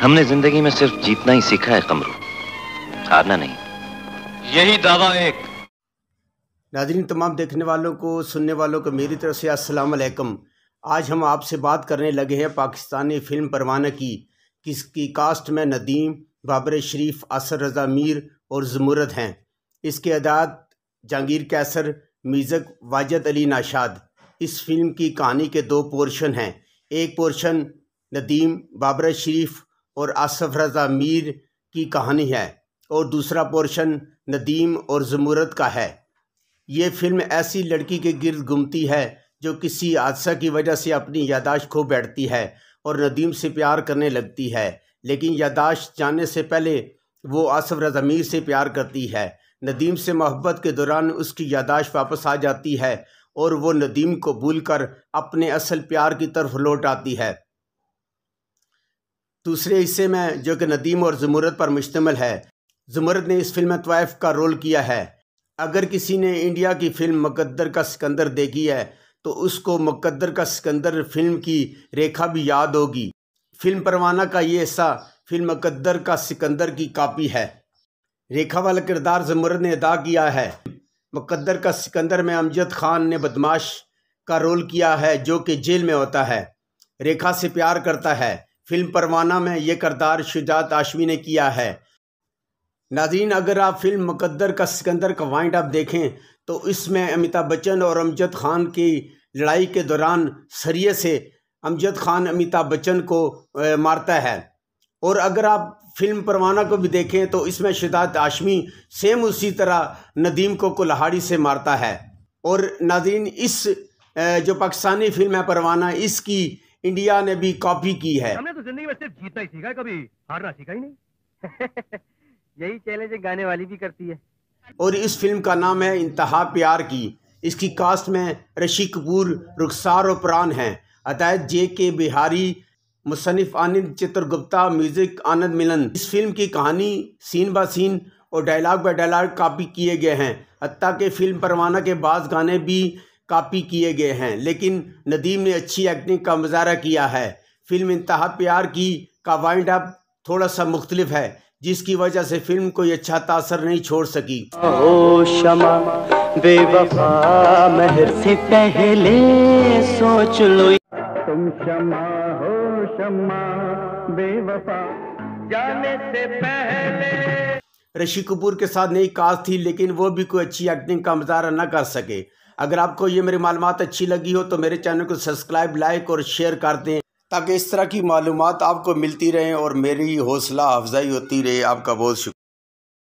हमने जिंदगी में सिर्फ जीतना ही सीखा है कमरू हारना नहीं यही दावा एक नाजरीन तमाम देखने वालों को सुनने वालों को मेरी तरफ से अस्सलाम वालेकुम आज हम आपसे बात करने लगे हैं पाकिस्तानी फिल्म परवाना की किसकी कास्ट में नदीम बाबर शरीफ असर रजा मीर और जमूरत हैं इसके अदात जहांगीर कैसर मीज़क वाजद अली नाशाद इस फिल्म की कहानी के दो पोर्शन हैं एक पोर्शन नदीम बाबर शरीफ और आसफ़ रज़ा मीर की कहानी है और दूसरा पोर्शन नदीम और जमूरत का है ये फिल्म ऐसी लड़की के गिरद घूमती है जो किसी हादसा की वजह से अपनी यादाश्त खो बैठती है और नदीम से प्यार करने लगती है लेकिन यादाश्त जाने से पहले वो आसफ़ मीर से प्यार करती है नदीम से मोहब्बत के दौरान उसकी यादाश्त वापस आ जाती है और वो नदीम को भूल कर अपने असल प्यार की तरफ लौट आती है दूसरे हिस्से में जो कि नदीम और जमूरत पर मुश्तमल है जमूरत ने इस फिल्म में तवाइफ का रोल किया है अगर किसी ने इंडिया की फिल्म मुकद्दर का सिकंदर देखी है तो उसको मुकद्दर का सिकंदर फिल्म की रेखा भी याद होगी फिल्म परवाना का ये हिस्सा फिल्म मुकद्दर का सिकंदर की कापी है रेखा वाला किरदार जमूरत ने अदा किया है मुकद्दर का सिकंदर में अमजद खान ने बदमाश का रोल किया है जो कि जेल में होता है रेखा से प्यार करता है फिल्म परवाना में ये करदार शुजात आशमी ने किया है नाजीन अगर आप फिल्म मुकद्दर का सिकंदर का वाइंड अप देखें तो इसमें अमिताभ बच्चन और अमजद खान की लड़ाई के दौरान सरिये से अमजद खान अमिताभ बच्चन को मारता है और अगर आप फिल्म परवाना को भी देखें तो इसमें शिदात आशमी सेम उसी तरह नदीम को कुल्हाड़ी से मारता है और नाजीन इस जो पाकिस्तानी फिल्म है परवाना इसकी इंडिया ने भी कॉपी की है हमने तो जिंदगी में सिर्फ जीता ही सीखा कभी हारना सीखा ही नहीं यही चैलेंज गाने वाली भी करती है और इस फिल्म का नाम है इंतहा प्यार की इसकी कास्ट में ऋषि कपूर रुखसार और प्राण हैं अतायत जे के बिहारी मुसनफ़ आनंद चित्रगुप्ता म्यूज़िक आनंद मिलन इस फिल्म की कहानी सीन बा सीन और डायलॉग बाय डायलॉग कॉपी किए गए हैं हती के फिल्म परवाना के बाद गाने भी कापी किए गए हैं लेकिन नदीम ने अच्छी एक्टिंग का मुजाहरा किया है फिल्म इंतहा प्यार की का वाइंड अप थोड़ा सा मुख्तलिफ है जिसकी वजह से फिल्म कोई अच्छा तासर नहीं छोड़ सकी ओ शमा बेवफा महर से पहले सोच लो तुम शमा हो शमा बेवफा जाने से पहले ऋषि कपूर के साथ नई कास्ट थी लेकिन वो भी कोई अच्छी एक्टिंग का मजारा न कर सके अगर आपको ये मेरी मालूम अच्छी लगी हो तो मेरे चैनल को सब्सक्राइब लाइक और शेयर कर दें ताकि इस तरह की मालूम आपको मिलती रहें और मेरी हौसला अफजाई होती रहे आपका बहुत शुक्रिया